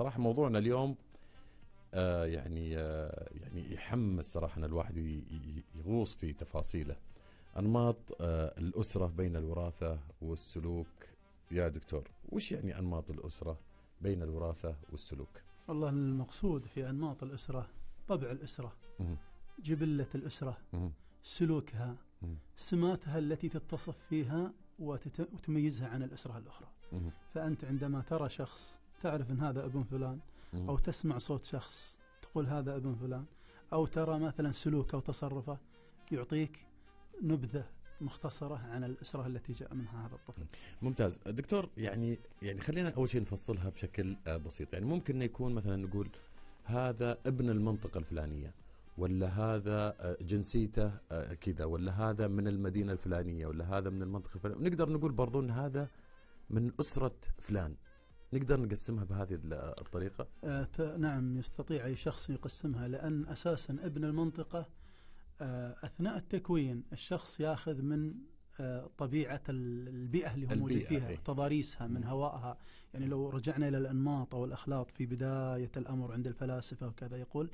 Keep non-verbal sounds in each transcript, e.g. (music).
صراحه موضوعنا اليوم آه يعني آه يعني يحمس صراحه ان الواحد يغوص في تفاصيله انماط آه الاسره بين الوراثه والسلوك يا دكتور وش يعني انماط الاسره بين الوراثه والسلوك والله المقصود في انماط الاسره طبع الاسره جبله الاسره سلوكها سماتها التي تتصف فيها وتميزها عن الاسره الاخرى فانت عندما ترى شخص تعرف ان هذا ابن فلان او تسمع صوت شخص تقول هذا ابن فلان او ترى مثلا سلوكه وتصرفه يعطيك نبذه مختصرة عن الأسرة التي جاء منها هذا الطفل ممتاز دكتور يعني يعني خلينا أول شيء نفصلها بشكل آه، بسيط يعني ممكن أنه يكون مثلا نقول هذا ابن المنطقة الفلانية ولا هذا آه، جنسيته آه، كذا ولا هذا من المدينة الفلانية ولا هذا من المنطقة الفلانية نقدر نقول برضو أن هذا من أسرة فلان نقدر نقسمها بهذه الطريقة؟ آه نعم يستطيع أي شخص يقسمها لأن أساسا ابن المنطقة آه أثناء التكوين الشخص ياخذ من آه طبيعة البيئة اللي هو موجود فيها أي. تضاريسها من هوائها يعني لو رجعنا إلى الأنماط أو الأخلاط في بداية الأمر عند الفلاسفة وكذا يقول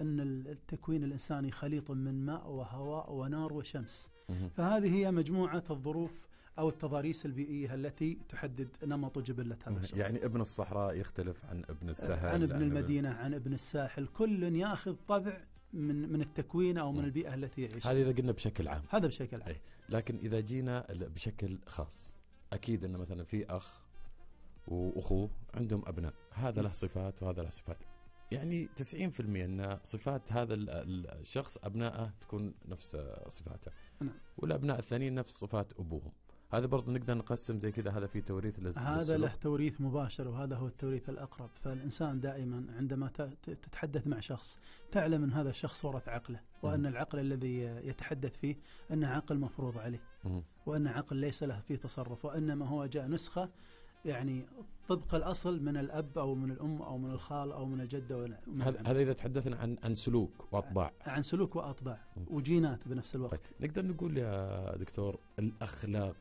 أن التكوين الإنساني خليط من ماء وهواء ونار وشمس فهذه هي مجموعة الظروف أو التضاريس البيئية التي تحدد نمط جبلة هذا الشخص يعني ابن الصحراء يختلف عن ابن السهل عن ابن المدينة عن ابن الساحل كل ياخذ طبع من من التكوين او من البيئه التي يعيش هذا اذا قلنا بشكل عام هذا بشكل عام إيه. لكن اذا جينا بشكل خاص اكيد ان مثلا في اخ واخوه عندهم ابناء هذا له صفات وهذا له صفات يعني 90% ان صفات هذا الشخص ابنائه تكون نفس صفاته نعم. والابناء الثانيين نفس صفات ابوهم هذا برضه نقدر نقسم زي كذا هذا في توريث للسلوك هذا له توريث مباشر وهذا هو التوريث الأقرب فالإنسان دائما عندما تتحدث مع شخص تعلم أن هذا الشخص ورث عقله وأن م. العقل الذي يتحدث فيه أنه عقل مفروض عليه م. وأن عقل ليس له فيه تصرف وإنما هو جاء نسخة يعني طبق الاصل من الاب او من الام او من الخال او من الجده هذا اذا تحدثنا عن عن سلوك واطباع عن سلوك واطباع وجينات بنفس الوقت طيب. نقدر نقول يا دكتور الاخلاق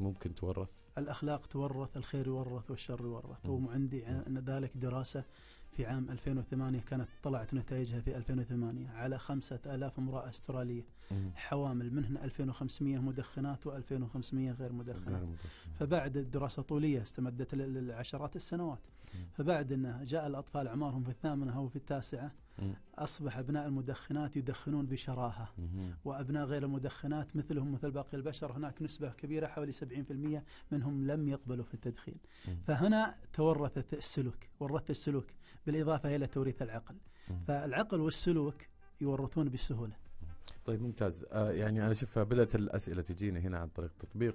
ممكن تورث الأخلاق تورث الخير يورث والشر يورث وعندي عندي ذلك دراسة في عام 2008 كانت طلعت نتائجها في 2008 على 5000 امرأة أسترالية مم. حوامل منهن 2500 مدخنات و2500 غير مدخنات فبعد دراسة طولية استمدت للعشرات السنوات فبعد أن جاء الأطفال أعمارهم في الثامنة أو في التاسعة أصبح أبناء المدخنات يدخنون بشراهة وأبناء غير المدخنات مثلهم مثل باقي البشر هناك نسبة كبيرة حوالي 70% منهم لم يقبلوا في التدخين فهنا تورثت السلوك ورثت السلوك بالإضافة إلى توريث العقل فالعقل والسلوك يورثون بسهولة طيب ممتاز آه يعني انا شوف بدات الاسئله تجينا هنا عن طريق تطبيق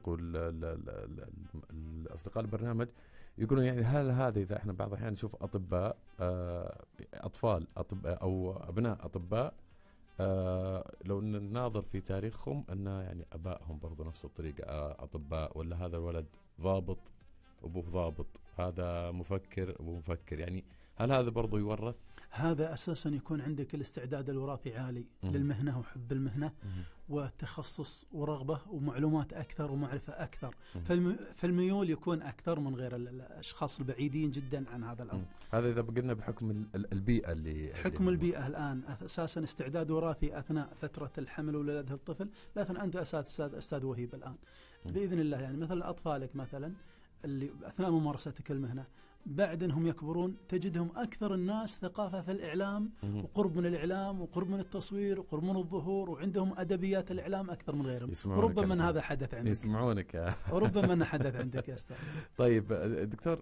اصدقاء البرنامج يقولون يعني هل هذا اذا احنا بعض الاحيان نشوف اطباء آه، اطفال اطباء او ابناء اطباء آه، لو نناظر في تاريخهم ان يعني ابائهم برضو نفس الطريقه آه، اطباء ولا هذا الولد ضابط ابوه ضابط هذا مفكر ابوه مفكر يعني هل هذا برضو يورث؟ هذا اساسا يكون عندك الاستعداد الوراثي عالي مم. للمهنه وحب المهنه مم. وتخصص ورغبه ومعلومات اكثر ومعرفه اكثر مم. فالميول يكون اكثر من غير الاشخاص البعيدين جدا عن هذا الامر. هذا اذا قلنا بحكم البيئه اللي حكم اللي البيئه الان اساسا استعداد وراثي اثناء فتره الحمل ولادة الطفل لكن انت استاذ استاذ وهيب الان باذن الله يعني مثلا اطفالك مثلا اللي اثناء ممارستك المهنه بعد انهم يكبرون تجدهم اكثر الناس ثقافه في الاعلام وقرب من الاعلام وقرب من التصوير وقرب من الظهور وعندهم ادبيات الاعلام اكثر من غيرهم ربما هذا حدث عندك يسمعونك ربما حدث عندك يا استاذ (laughs) طيب دكتور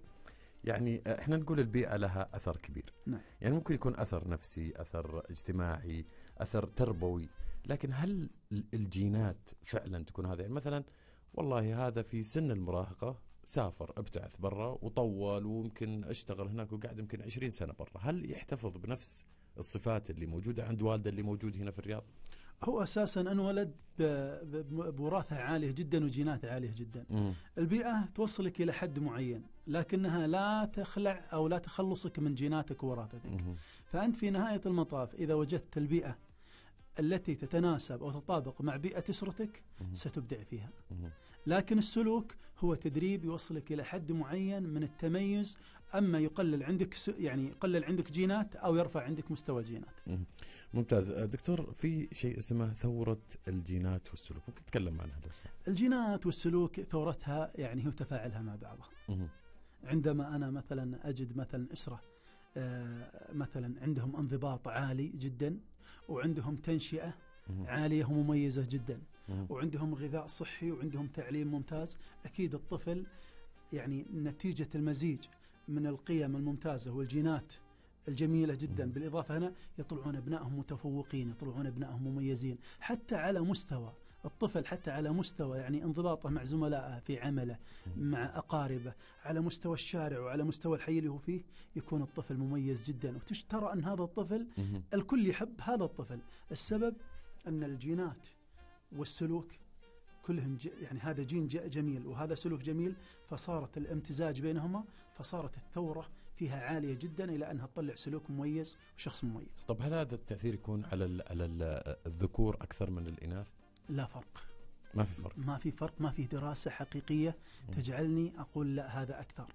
يعني احنا نقول البيئه لها اثر كبير نعم. يعني ممكن يكون اثر نفسي اثر اجتماعي اثر تربوي لكن هل الجينات فعلا تكون هذا يعني مثلا والله هذا في سن المراهقه سافر ابتعث برا وطول ويمكن اشتغل هناك وقعد يمكن 20 سنه برا هل يحتفظ بنفس الصفات اللي موجوده عند والده اللي موجود هنا في الرياض هو اساسا انولد بوراثه عاليه جدا وجينات عاليه جدا م. البيئه توصلك الى حد معين لكنها لا تخلع او لا تخلصك من جيناتك ووراثتك فانت في نهايه المطاف اذا وجدت البيئه التي تتناسب او تطابق مع بيئه اسرتك ستبدع فيها لكن السلوك هو تدريب يوصلك إلى حد معين من التميز أما يقلل عندك يعني يقلل عندك جينات أو يرفع عندك مستوى جينات ممتاز دكتور في شيء اسمه ثورة الجينات والسلوك ممكن تتكلم عنها لو الجينات والسلوك ثورتها يعني هو تفاعلها مع بعضها عندما أنا مثلا أجد مثلا أسرة آه، مثلا عندهم انضباط عالي جدا وعندهم تنشئة عالية ومميزة جدا نعم. وعندهم غذاء صحي وعندهم تعليم ممتاز اكيد الطفل يعني نتيجه المزيج من القيم الممتازه والجينات الجميلة جدا نعم. بالإضافة هنا يطلعون أبنائهم متفوقين يطلعون أبنائهم مميزين حتى على مستوى الطفل حتى على مستوى يعني انضباطه مع زملائه في عمله نعم. مع أقاربه على مستوى الشارع وعلى مستوى الحي اللي هو فيه يكون الطفل مميز جدا وتشترى أن هذا الطفل الكل يحب هذا الطفل السبب أن الجينات والسلوك كلهم يعني هذا جين جميل وهذا سلوك جميل فصارت الامتزاج بينهما فصارت الثورة فيها عالية جدا إلى أنها تطلع سلوك مميز وشخص مميز طب هل هذا التأثير يكون على, الذكور أكثر من الإناث؟ لا فرق ما في فرق ما في فرق ما في دراسه حقيقيه تجعلني اقول لا هذا اكثر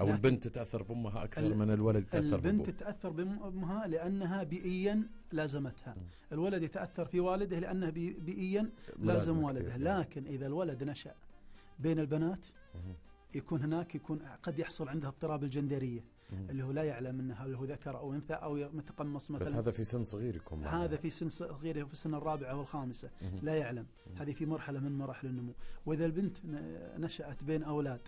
او البنت تتاثر بامها اكثر من الولد تتاثر البنت تتاثر بامها لانها بيئيا لازمتها الولد يتاثر في والده لانه بيئيا لازم والده يعني. لكن اذا الولد نشا بين البنات يكون هناك يكون قد يحصل عندها اضطراب الجندريه اللي هو لا يعلم انه هل هو ذكر او انثى او متقمص مثلا بس هذا في سن صغيركم هذا في سن صغيره في السنه الرابعه والخامسه لا يعلم هذه في مرحله من مراحل النمو واذا البنت نشات بين اولاد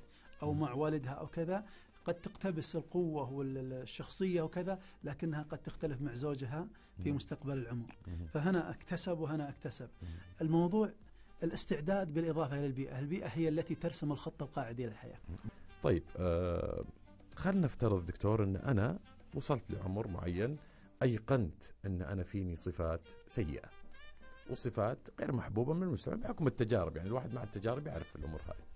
او مع والدها او كذا قد تقتبس القوة والشخصية وكذا لكنها قد تختلف مع زوجها في مستقبل العمر فهنا اكتسب وهنا اكتسب الموضوع الاستعداد بالإضافة إلى البيئة البيئة هي التي ترسم الخط القاعدي للحياة طيب آه، خلنا نفترض دكتور أن أنا وصلت لعمر معين أيقنت أن أنا فيني صفات سيئة وصفات غير محبوبة من المجتمع بحكم التجارب يعني الواحد مع التجارب يعرف الأمور هذه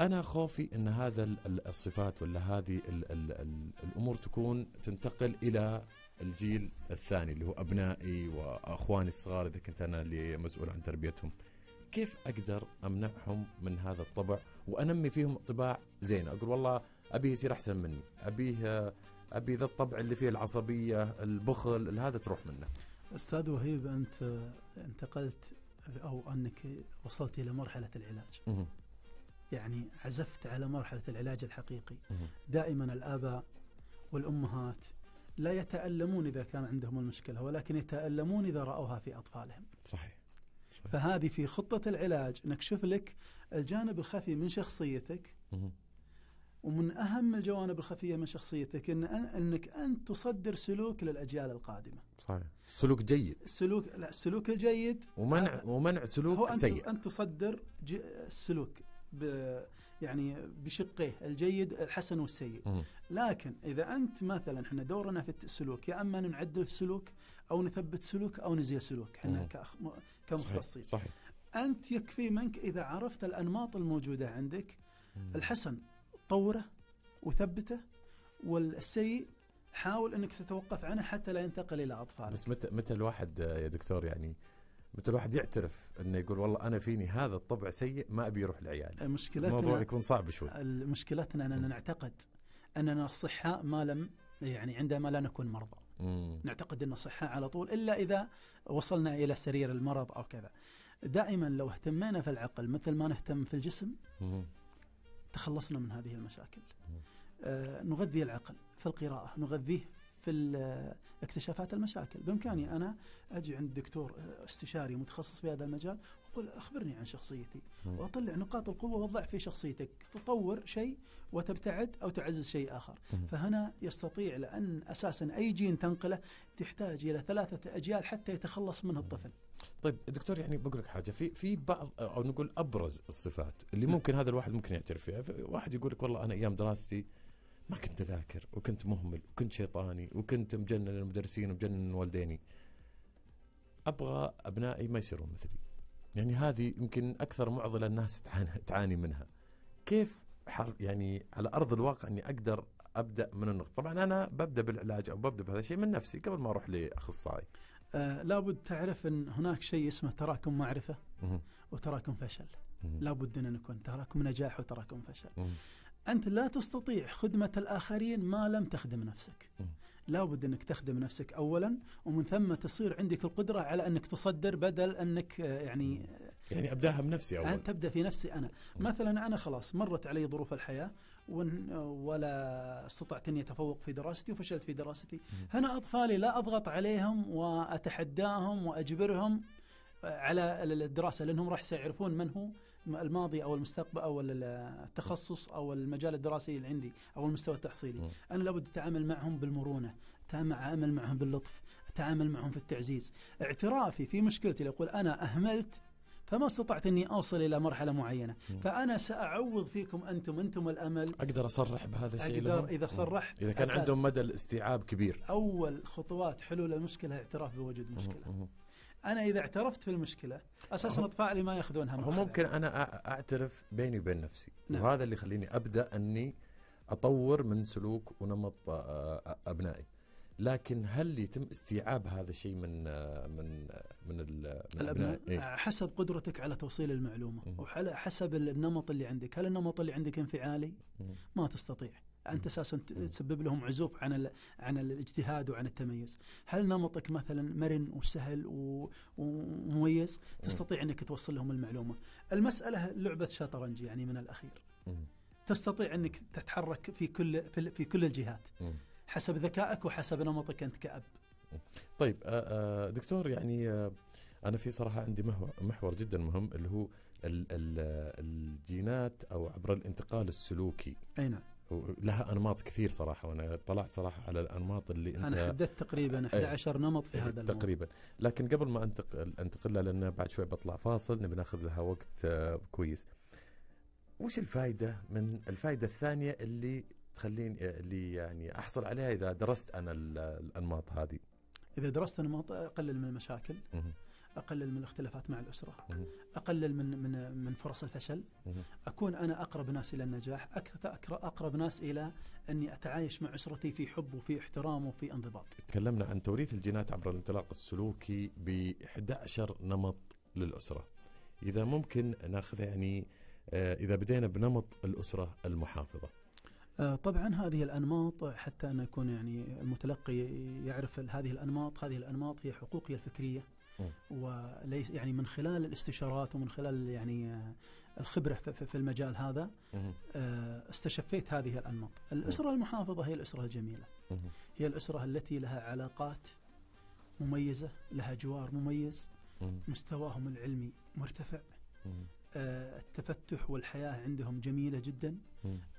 أنا خوفي أن هذا الصفات ولا هذه الـ الـ الـ الأمور تكون تنتقل إلى الجيل الثاني اللي هو أبنائي وأخواني الصغار إذا كنت أنا اللي مسؤول عن تربيتهم كيف أقدر أمنعهم من هذا الطبع وأنمي فيهم طباع زينه أقول والله ابيه يصير احسن مني ابيه ابي ذا الطبع اللي فيه العصبيه البخل هذا تروح منه استاذ وهيب انت انتقلت او انك وصلت الى مرحله العلاج مه. يعني عزفت على مرحله العلاج الحقيقي مه. دائما الاباء والامهات لا يتالمون اذا كان عندهم المشكله ولكن يتالمون اذا راوها في اطفالهم صحيح فهذه في خطة العلاج نكشف لك الجانب الخفي من شخصيتك ومن أهم الجوانب الخفية من شخصيتك إن أنك أنت تصدر سلوك للأجيال القادمة صحيح سلوك جيد السلوك لا السلوك الجيد ومنع ومنع سلوك هو أنت سيء أنت تصدر السلوك ب يعني بشقيه الجيد الحسن والسيء م. لكن اذا انت مثلا احنا دورنا في السلوك يا اما نعدل سلوك او نثبت سلوك او نزيل سلوك احنا كمختصين صحيح. صحيح انت يكفي منك اذا عرفت الانماط الموجوده عندك م. الحسن طوره وثبته والسيء حاول انك تتوقف عنه حتى لا ينتقل الى اطفالك. بس متى متى الواحد يا دكتور يعني متى الواحد يعترف انه يقول والله انا فيني هذا الطبع سيء ما ابي يروح لعيالي. مشكلتنا الموضوع يكون صعب شوي. مشكلتنا اننا نعتقد اننا الصحاء ما لم يعني عندما لا نكون مرضى. مم. نعتقد ان الصحه على طول الا اذا وصلنا الى سرير المرض او كذا. دائما لو اهتمينا في العقل مثل ما نهتم في الجسم مم. تخلصنا من هذه المشاكل آه، نغذي العقل في القراءة نغذيه في اكتشافات المشاكل بإمكاني أنا أجي عند دكتور استشاري متخصص في هذا المجال وأقول أخبرني عن شخصيتي وأطلع نقاط القوة والضعف في شخصيتك تطور شيء وتبتعد أو تعزز شيء آخر فهنا يستطيع لأن أساسا أي جين تنقله تحتاج إلى ثلاثة أجيال حتى يتخلص منه الطفل طيب دكتور يعني بقول لك حاجه في في بعض او نقول ابرز الصفات اللي نعم. ممكن هذا الواحد ممكن يعترف فيها، واحد يقول لك والله انا ايام دراستي ما كنت اذاكر وكنت مهمل وكنت شيطاني وكنت مجنن المدرسين ومجنن والديني ابغى ابنائي ما يصيرون مثلي يعني هذه يمكن اكثر معضله الناس تعاني منها كيف يعني على ارض الواقع اني اقدر ابدا من النقطه طبعا انا ببدا بالعلاج او ببدا بهذا الشيء من نفسي قبل ما اروح لاخصائي آه لابد تعرف ان هناك شيء اسمه تراكم معرفه وتراكم فشل لابد ان يكون تراكم نجاح وتراكم فشل أنت لا تستطيع خدمة الآخرين ما لم تخدم نفسك لابد أنك تخدم نفسك أولا ومن ثم تصير عندك القدرة على أنك تصدر بدل أنك آه، يعني يعني أبدأها بنفسي أولا تبدأ في نفسي أنا مثلا أنا خلاص مرت علي ظروف الحياة ولا استطعت أني أتفوق في دراستي وفشلت في دراستي هنا أطفالي لا أضغط عليهم وأتحداهم وأجبرهم آه، على الدراسة لأنهم راح سيعرفون من هو الماضي او المستقبل او التخصص او المجال الدراسي اللي عندي او المستوى التحصيلي م. انا لابد اتعامل معهم بالمرونه اتعامل معهم باللطف اتعامل معهم في التعزيز اعترافي في مشكلتي اقول انا اهملت فما استطعت اني اوصل الى مرحله معينه م. فانا ساعوض فيكم انتم انتم الامل اقدر اصرح بهذا الشيء اقدر لهم. اذا صرحت اذا كان عندهم مدى الاستيعاب كبير اول خطوات حلول المشكله اعتراف بوجود مشكله م. م. انا اذا اعترفت في المشكله اساسا اطفالي ما ياخذونها هو ممكن انا اعترف بيني وبين نفسي نعم. وهذا اللي يخليني ابدا اني اطور من سلوك ونمط آه، آه، ابنائي لكن هل يتم استيعاب هذا الشيء من آه، من من, من الابناء إيه؟ حسب قدرتك على توصيل المعلومه وحسب النمط اللي عندك هل النمط اللي عندك انفعالي ما تستطيع انت اساسا تسبب لهم عزوف عن عن الاجتهاد وعن التميز هل نمطك مثلا مرن وسهل ومميز تستطيع انك توصل لهم المعلومه المساله لعبه شطرنج يعني من الاخير تستطيع انك تتحرك في كل في كل الجهات حسب ذكائك وحسب نمطك انت كاب طيب دكتور يعني انا في صراحه عندي محور جدا مهم اللي هو الجينات او عبر الانتقال السلوكي اي نعم لها انماط كثير صراحه وانا طلعت صراحه على الانماط اللي انت انا حددت تقريبا 11 إيه، نمط في هذا تقريبا لكن قبل ما انتقل انتقل لان بعد شوي بطلع فاصل نبي ناخذ لها وقت آه، كويس وش الفائده من الفائده الثانيه اللي تخليني آه، اللي يعني احصل عليها اذا درست انا الانماط هذه اذا درست انماط اقلل من المشاكل اقلل من الاختلافات مع الاسره اقلل من من من فرص الفشل اكون انا اقرب ناس الى النجاح اكثر اقرب ناس الى اني اتعايش مع اسرتي في حب وفي احترام وفي انضباط تكلمنا عن توريث الجينات عبر الانطلاق السلوكي ب 11 نمط للاسره اذا ممكن ناخذ يعني آه، اذا بدينا بنمط الاسره المحافظه آه، طبعا هذه الانماط حتى ان يكون يعني المتلقي يعرف هذه الانماط هذه الانماط هي حقوقي الفكريه وليس يعني من خلال الاستشارات ومن خلال يعني آه، الخبره في المجال هذا آه، استشفيت هذه الانماط. الاسره المحافظه هي الاسره الجميله. هي الاسره التي لها علاقات مميزه، لها جوار مميز، مستواهم العلمي مرتفع آه، التفتح والحياة عندهم جميلة جدا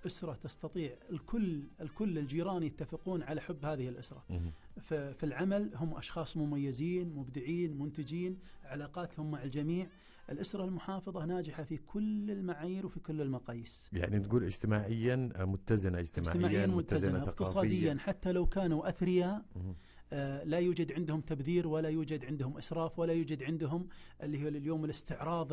أسرة تستطيع الكل الكل الجيران يتفقون على حب هذه الأسرة في العمل هم أشخاص مميزين مبدعين منتجين علاقاتهم مع الجميع الأسرة المحافظة ناجحة في كل المعايير وفي كل المقاييس يعني تقول اجتماعيا متزنة اجتماعيا, اجتماعيا متزنة, متزنة ثقافيا اقتصاديا حتى لو كانوا أثرياء آه، لا يوجد عندهم تبذير ولا يوجد عندهم اسراف ولا يوجد عندهم اللي هو اليوم الاستعراض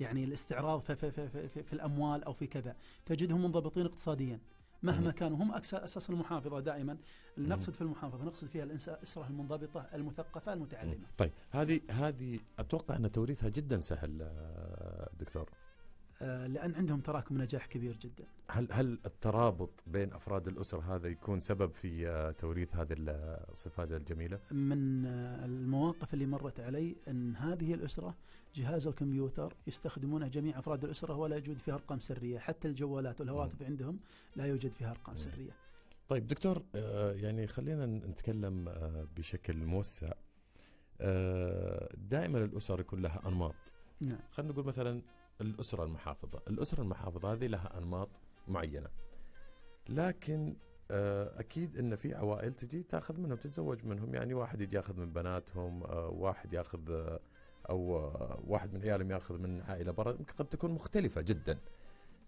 يعني الاستعراض في, في, في, في, في الاموال او في كذا تجدهم منضبطين اقتصاديا مهما كانوا هم اساس المحافظه دائما نقصد في المحافظه نقصد فيها الاسره المنضبطه المثقفه المتعلمه. طيب هذه هذه اتوقع ان توريثها جدا سهل آه، دكتور. آه، لان عندهم تراكم نجاح كبير جدا. هل هل الترابط بين افراد الاسره هذا يكون سبب في آه، توريث هذه الصفات الجميله؟ من آه، المواقف اللي مرت علي ان هذه الاسره جهاز الكمبيوتر يستخدمونه جميع افراد الاسره ولا يوجد فيها ارقام سريه، حتى الجوالات والهواتف م. عندهم لا يوجد فيها ارقام م. سريه. طيب دكتور يعني خلينا نتكلم بشكل موسع. دائما الاسر يكون لها انماط. نعم. خلينا نقول مثلا الأسرة المحافظة الأسرة المحافظة هذه لها أنماط معينة لكن آه، اكيد ان في عوائل تجي تاخذ منهم تتزوج منهم يعني واحد يجي ياخذ من بناتهم آه، واحد ياخذ آه، او واحد من عيالهم ياخذ من عائله برا قد تكون مختلفه جدا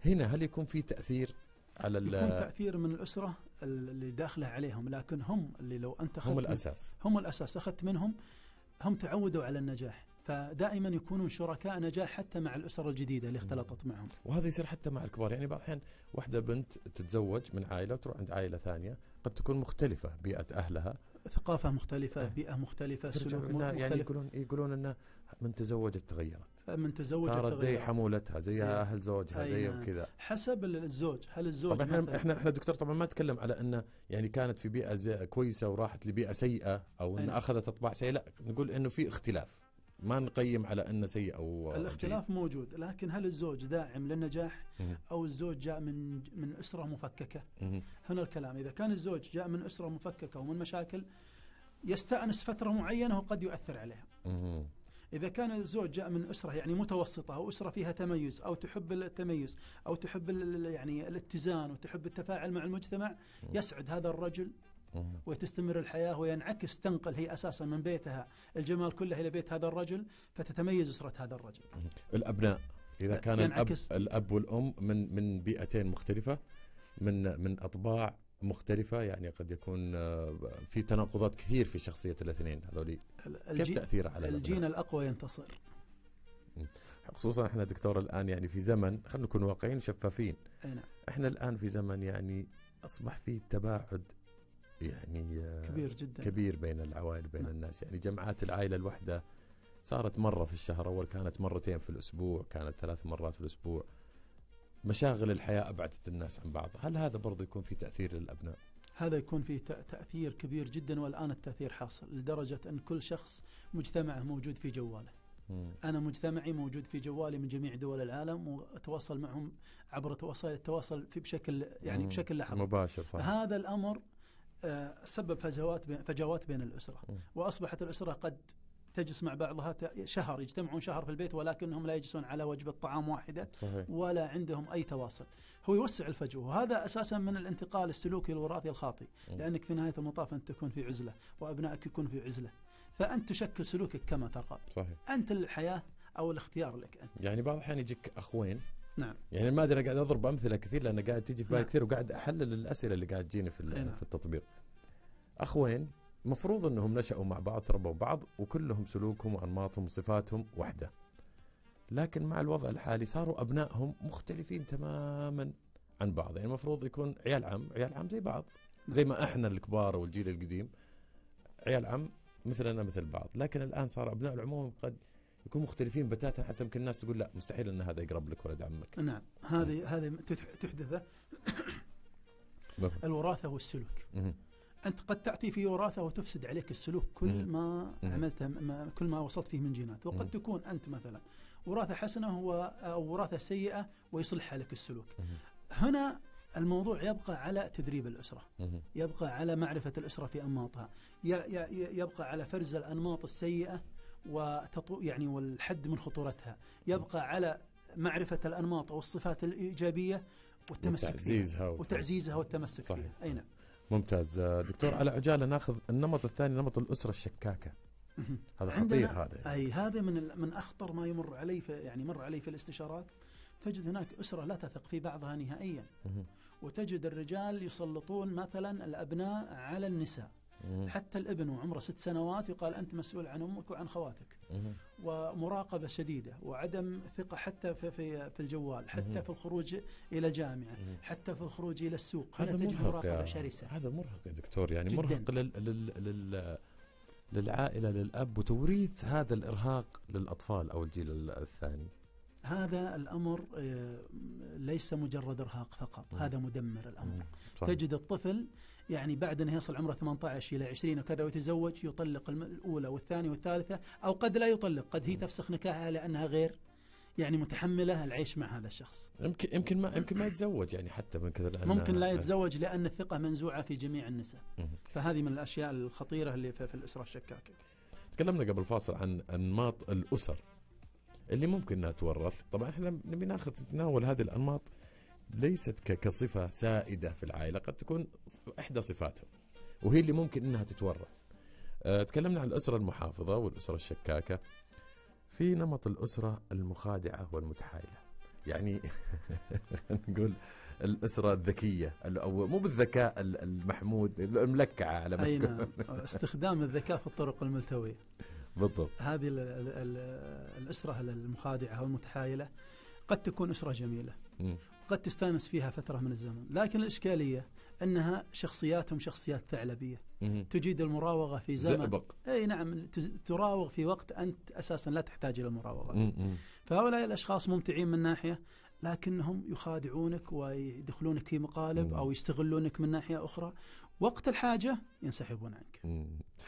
هنا هل يكون في تاثير على يكون تاثير من الاسره اللي داخله عليهم لكن هم اللي لو انت هم الاساس هم الاساس اخذت منهم هم تعودوا على النجاح فدائما يكونون شركاء نجاح حتى مع الاسره الجديده اللي اختلطت معهم. وهذا يصير حتى مع الكبار يعني بعض الاحيان واحده بنت تتزوج من عائله وتروح عند عائله ثانيه قد تكون مختلفه بيئه اهلها. ثقافه مختلفه، أه. بيئه مختلفه، سلوك مختلف. يعني يقولون يقولون انه من تزوجت تغيرت. آه، من تزوجت صارت تغيرت. زي حمولتها، زي أه. اهل زوجها، أيه. زي نعم. كذا. حسب الزوج، هل الزوج طبعا احنا احنا دكتور طبعا ما نتكلم على انه يعني كانت في بيئه كويسه وراحت لبيئه سيئه او أن إيه. اخذت اطباع سيئه، لا نقول انه في اختلاف. ما نقيم على انه سيء او الاختلاف جيد. موجود لكن هل الزوج داعم للنجاح او الزوج جاء من من اسره مفككه هنا الكلام اذا كان الزوج جاء من اسره مفككه ومن مشاكل يستأنس فتره معينه وقد يؤثر عليها إذا كان الزوج جاء من أسرة يعني متوسطة أو أسرة فيها تميز أو تحب التميز أو تحب يعني الاتزان وتحب التفاعل مع المجتمع يسعد هذا الرجل وتستمر الحياة وينعكس تنقل هي أساسا من بيتها الجمال كله إلى بيت هذا الرجل فتتميز أسرة هذا الرجل الأبناء إذا كان الأب, الأب والأم من من بيئتين مختلفة من من أطباع مختلفة يعني قد يكون آه، في تناقضات كثير في شخصية الاثنين هذولي كيف تأثير على الجين الأقوى ينتصر خصوصا احنا دكتور الان يعني في زمن خلينا نكون واقعيين وشفافين نعم. احنا الان في زمن يعني اصبح في تباعد يعني آه، كبير جدا كبير بين العوائل بين نعم. الناس يعني جمعات العائلة الواحدة صارت مرة في الشهر أول كانت مرتين في الأسبوع كانت ثلاث مرات في الأسبوع مشاغل الحياة أبعدت الناس عن بعض هل هذا برضو يكون في تأثير للأبناء؟ هذا يكون فيه تأثير كبير جدا والآن التأثير حاصل لدرجة أن كل شخص مجتمعه موجود في جواله أنا مجتمعي موجود في جوالي من جميع دول العالم وأتواصل معهم عبر تواصل التواصل في بشكل يعني بشكل لحظي مباشر صح. هذا الأمر سبب فجوات فجوات بين الاسره واصبحت الاسره قد تجلس مع بعضها شهر يجتمعون شهر في البيت ولكنهم لا يجلسون على وجبة طعام واحدة صحيح. ولا عندهم أي تواصل هو يوسع الفجوة وهذا أساسا من الانتقال السلوكي الوراثي الخاطئ لأنك في نهاية المطاف أنت تكون في عزلة وأبنائك يكون في عزلة فأنت تشكل سلوكك كما ترغب صحيح. أنت الحياة أو الاختيار لك أنت يعني بعض الأحيان يجيك أخوين نعم يعني ما ادري قاعد اضرب امثله كثير لان قاعد تجي في بالي نعم. كثير وقاعد احلل الاسئله اللي قاعد تجيني في نعم. في التطبيق اخوين مفروض انهم نشأوا مع بعض تربوا بعض وكلهم سلوكهم وانماطهم وصفاتهم واحده لكن مع الوضع الحالي صاروا ابنائهم مختلفين تماما عن بعض يعني المفروض يكون عيال عم عيال عم زي بعض نعم. زي ما احنا الكبار والجيل القديم عيال عم مثلنا مثل بعض لكن الان صار ابناء العموم قد يكون مختلفين بتاتا حتى يمكن الناس تقول لا مستحيل ان هذا يقرب لك ولد عمك نعم هذه هذه تحدثه الوراثه والسلوك انت قد تاتي في وراثه وتفسد عليك السلوك كل ما عملته كل ما وصلت فيه من جينات وقد تكون انت مثلا وراثه حسنه هو او وراثه سيئه ويصلح لك السلوك هنا الموضوع يبقى على تدريب الأسرة يبقى على معرفة الأسرة في أنماطها يبقى على فرز الأنماط السيئة وتطو يعني والحد من خطورتها يبقى على معرفة الأنماط أو الصفات الإيجابية والتمسك وتعزيزها فيها وتعزيزها والتمسك صحيح فيها أي نعم ممتاز آه، دكتور على عجالة ناخذ النمط الثاني نمط الأسرة الشكاكة هذا خطير هذا يعني. أي هذا من من أخطر ما يمر علي في يعني مر علي في الاستشارات تجد هناك أسرة لا تثق في بعضها نهائيا وتجد الرجال يسلطون مثلا الأبناء على النساء حتى الابن وعمره ست سنوات يقال أنت مسؤول عن أمك وعن خواتك ومراقبة شديدة وعدم ثقة حتى في, في, في الجوال حتى في الخروج إلى جامعة حتى في الخروج إلى السوق هذا تجد مراقبة شرسة هذا مرهق يا دكتور يعني جداً. مرهق لل, لل, لل للعائلة للأب وتوريث هذا الإرهاق للأطفال أو الجيل الثاني هذا الامر آه، ليس مجرد ارهاق فقط، هذا مدمر الامر. صحيح. تجد الطفل يعني بعد أن يصل عمره 18 إلى 20 وكذا ويتزوج يطلق الأولى والثانية والثالثة أو قد لا يطلق قد هي تفسخ نكاحها لأنها غير يعني متحمله العيش مع هذا الشخص يمكن يمكن ما يمكن ما يتزوج يعني حتى من كذا ممكن لا يتزوج لان الثقه منزوعه في جميع النساء فهذه من الاشياء الخطيره اللي في, في الاسره الشكاكه تكلمنا قبل فاصل عن انماط الاسر اللي ممكن انها تورث طبعا احنا نبي ناخذ نتناول هذه الانماط ليست كصفة سائدة في العائلة قد تكون إحدى صفاتهم وهي اللي ممكن أنها تتورث آه، تكلمنا عن الأسرة المحافظة والأسرة الشكاكة في نمط الأسرة المخادعة والمتحايلة يعني (laughs) نقول الأسرة الذكية أو مو بالذكاء المحمود الملكعة على أي نعم استخدام الذكاء في الطرق الملتوية بالضبط هذه الأسرة المخادعة والمتحايلة قد تكون أسرة جميلة قد تستانس فيها فترة من الزمن لكن الإشكالية أنها شخصياتهم شخصيات ثعلبية تجيد المراوغة في زمن زئبق. أي نعم تراوغ في وقت أنت أساسا لا تحتاج إلى المراوغة فهؤلاء الأشخاص ممتعين من ناحية لكنهم يخادعونك ويدخلونك في مقالب أو يستغلونك من ناحية أخرى وقت الحاجة ينسحبون عنك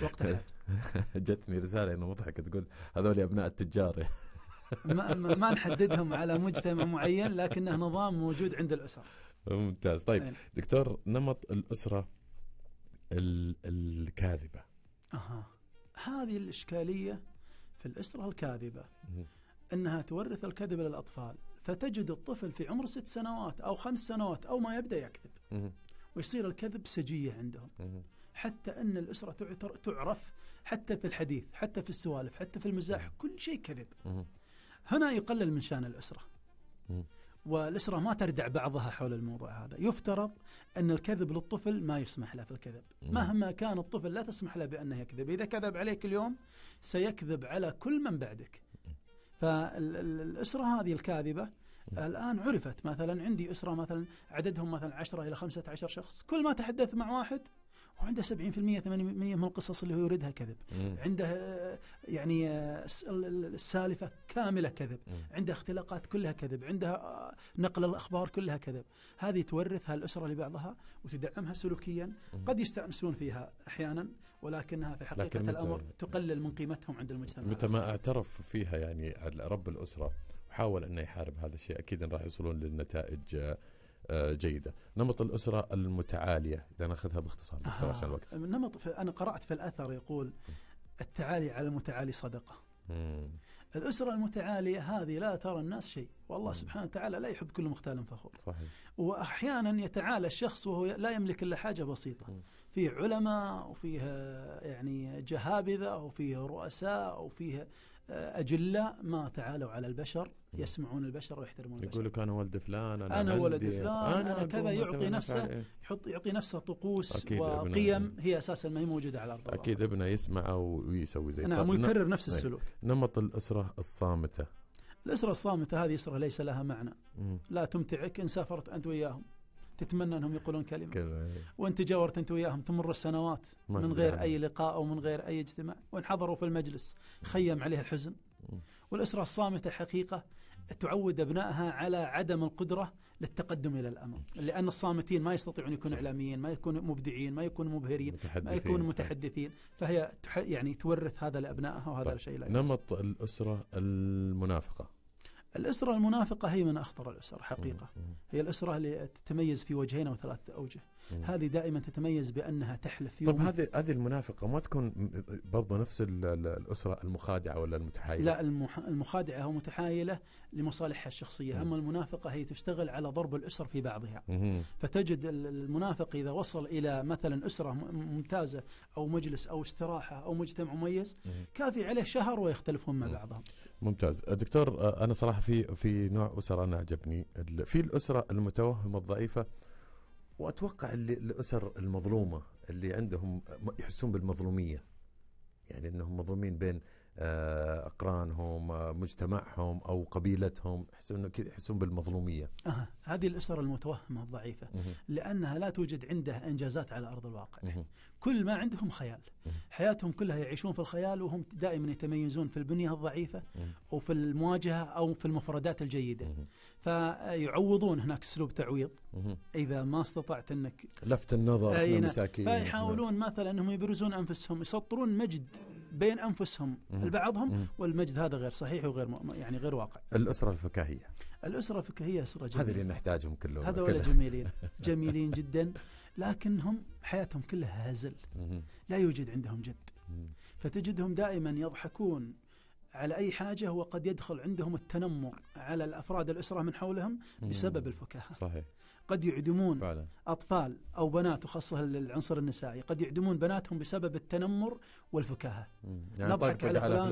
وقت الحاجة (laughs) جتني رسالة أنه مضحكة تقول هذول أبناء التجار ما, ما نحددهم على مجتمع معين لكنه نظام موجود عند الاسر ممتاز طيب يعني. دكتور نمط الاسره الكاذبه اها هذه الاشكاليه في الاسره الكاذبه انها تورث الكذب للاطفال فتجد الطفل في عمر ست سنوات او خمس سنوات او ما يبدا يكذب ويصير الكذب سجيه عندهم حتى ان الاسره تعرف حتى في الحديث حتى في السوالف حتى في المزاح كل شيء كذب هنا يقلل من شان الأسرة والأسرة ما تردع بعضها حول الموضوع هذا يفترض أن الكذب للطفل ما يسمح له في الكذب مهما كان الطفل لا تسمح له بأنه يكذب إذا كذب عليك اليوم سيكذب على كل من بعدك فالأسرة هذه الكاذبة الآن عرفت مثلا عندي أسرة مثلا عددهم مثلا 10 إلى 15 شخص كل ما تحدث مع واحد وعنده 70% 80% من القصص اللي هو يريدها كذب مم. عنده يعني السالفه كامله كذب مم. عنده اختلاقات كلها كذب عنده آه، نقل الاخبار كلها كذب هذه تورثها الاسره لبعضها وتدعمها سلوكيا مم. قد يستانسون فيها احيانا ولكنها في حقيقه لكن الامر تقلل من قيمتهم عند المجتمع متى ما اعترف فيها يعني رب الاسره وحاول انه يحارب هذا الشيء اكيد راح يوصلون للنتائج آه، آه، جيده. نمط الاسره المتعاليه اذا ناخذها باختصار آه، عشان الوقت. نمط انا قرات في الاثر يقول التعالي على المتعالي صدقه. مم. الأسرة المتعالية هذه لا ترى الناس شيء والله مم. سبحانه وتعالى لا يحب كل مختال فخور صحيح. وأحيانا يتعالى الشخص وهو لا يملك إلا حاجة بسيطة مم. فيه علماء وفيه يعني جهابذة وفيه رؤساء وفيه آه، أجلاء ما تعالوا على البشر يسمعون البشر ويحترمون البشر يقول لك انا ولد فلان انا, أنا ولد فلان آه، انا, أنا كذا يعطي نفسه يحط يعطي نفسه طقوس وقيم هي اساسا ما هي موجوده على الارض اكيد ابنه يسمع ويسوي زي نعم ويكرر نفس طيب. السلوك نمط الاسره الصامته الاسره الصامته هذه اسره ليس لها معنى لا تمتعك ان سافرت انت وياهم تتمنى انهم يقولون كلمه إيه. وان تجاورت انت وياهم تمر السنوات من غير اي لقاء او من غير اي اجتماع وان حضروا في المجلس خيم عليه الحزن والأسرة الصامتة حقيقة تعود أبنائها على عدم القدرة للتقدم إلى الأمام لأن الصامتين ما يستطيعون يكونوا إعلاميين ما يكونوا مبدعين ما يكونوا مبهرين ما يكونوا متحدثين فهي يعني تورث هذا لأبنائها وهذا طيب. الشيء لا نمط الأسرة المنافقة الأسرة المنافقة هي من أخطر الأسر حقيقة هي الأسرة اللي تتميز في وجهين أو ثلاثة أوجه هذه دائما تتميز بانها تحلف طيب، يوم طب هذه هذه المنافقه ما تكون برضو نفس الاسره المخادعه ولا المتحايله؟ لا المخادعه هو متحايله لمصالحها الشخصيه، مم. اما المنافقه هي تشتغل على ضرب الاسر في بعضها. مم. فتجد المنافق اذا وصل الى مثلا اسره ممتازه او مجلس او استراحه او مجتمع مميز مم. كافي عليه شهر ويختلفون مع بعضهم. ممتاز، دكتور انا صراحه في في نوع اسر انا عجبني، في الاسره المتوهمه الضعيفه واتوقع اللي الاسر المظلومه اللي عندهم يحسون بالمظلوميه يعني انهم مظلومين بين آه، اقرانهم آه، مجتمعهم او قبيلتهم يحسون كذا يحسون بالمظلوميه. آه. هذه الاسره المتوهمه الضعيفه مه. لانها لا توجد عندها انجازات على ارض الواقع. مه. كل ما عندهم خيال، مه. حياتهم كلها يعيشون في الخيال وهم دائما يتميزون في البنيه الضعيفه مه. وفي المواجهه او في المفردات الجيده. مه. فيعوضون هناك اسلوب تعويض مه. اذا ما استطعت انك لفت النظر نعم. المساكين فيحاولون مثلا انهم يبرزون انفسهم يسطرون مجد بين انفسهم لبعضهم والمجد هذا غير صحيح وغير يعني غير واقع. الاسره الفكاهيه. الاسره الفكاهيه اسره جميله. هذا اللي نحتاجهم كلهم. هذول جميلين (laughs) جميلين جدا لكنهم حياتهم كلها هزل لا يوجد عندهم جد. فتجدهم دائما يضحكون على أي حاجة وقد يدخل عندهم التنمر على الأفراد الأسرة من حولهم بسبب الفكاهة صحيح قد يعدمون فعلا. أطفال أو بنات وخاصة العنصر النسائي قد يعدمون بناتهم بسبب التنمر والفكاهة يعني نضحك على فلان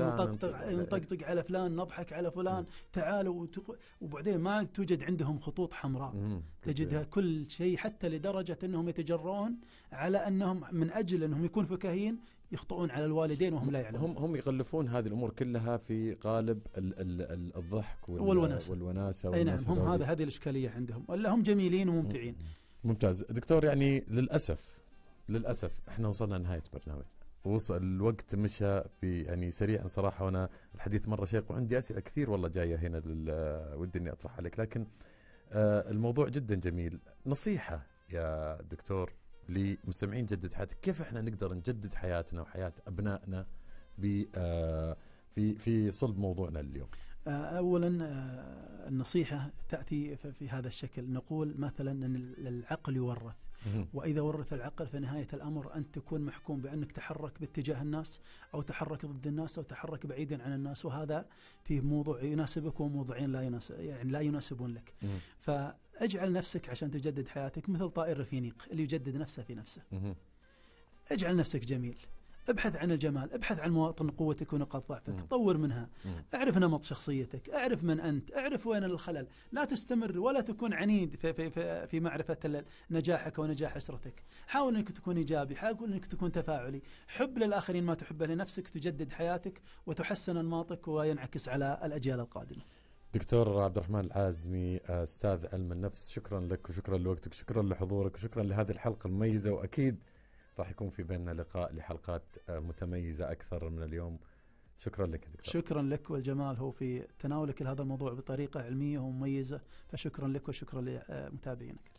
نطقطق إيه. على فلان نضحك على فلان تعالوا وتق... وبعدين ما توجد عندهم خطوط حمراء مم. تجدها كل شيء حتى لدرجة أنهم يتجرون على أنهم من أجل أنهم يكون فكاهيين يخطئون على الوالدين وهم لا يعلمون هم هم يغلفون هذه الامور كلها في قالب ال ال ال الضحك وال والوناسه والوناسه اي نعم هم هذا هذه الاشكاليه عندهم ولا هم جميلين وممتعين ممتاز دكتور يعني للاسف للاسف احنا وصلنا لنهايه برنامج وصل الوقت مشى في يعني سريعا صراحه وانا الحديث مره شيق وعندي اسئله كثير والله جايه هنا ودي اني اطرح عليك لكن آه، الموضوع جدا جميل نصيحه يا دكتور لمستمعين جدد حياتك كيف احنا نقدر نجدد حياتنا وحياه ابنائنا ب آه، في في صلب موضوعنا اليوم آه، اولا آه، النصيحه تاتي في هذا الشكل نقول مثلا ان العقل يورث وإذا ورث العقل فنهاية الأمر أنت تكون محكوم بأنك تحرك باتجاه الناس أو تحرك ضد الناس أو تحرك بعيدا عن الناس وهذا في موضوع يناسبك وموضوعين لا يناسب يعني لا يناسبون لك فاجعل نفسك عشان تجدد حياتك مثل طائر الفينيق اللي يجدد نفسه في نفسه اجعل نفسك جميل ابحث عن الجمال ابحث عن مواطن قوتك ونقاط ضعفك طور منها اعرف نمط شخصيتك اعرف من أنت اعرف وين الخلل لا تستمر ولا تكون عنيد في, في, في, في معرفة نجاحك ونجاح أسرتك حاول أنك تكون إيجابي حاول أنك تكون تفاعلي حب للآخرين ما تحبه لنفسك تجدد حياتك وتحسن أنماطك وينعكس على الأجيال القادمة دكتور عبد الرحمن العازمي استاذ علم النفس شكرا لك وشكرا لوقتك شكرا لحضورك وشكرا لهذه الحلقه المميزه واكيد راح يكون في بيننا لقاء لحلقات آه، متميزه اكثر من اليوم شكرا لك دكتور شكرا لك والجمال هو في تناولك لهذا الموضوع بطريقه علميه ومميزه فشكرا لك وشكرا لمتابعينك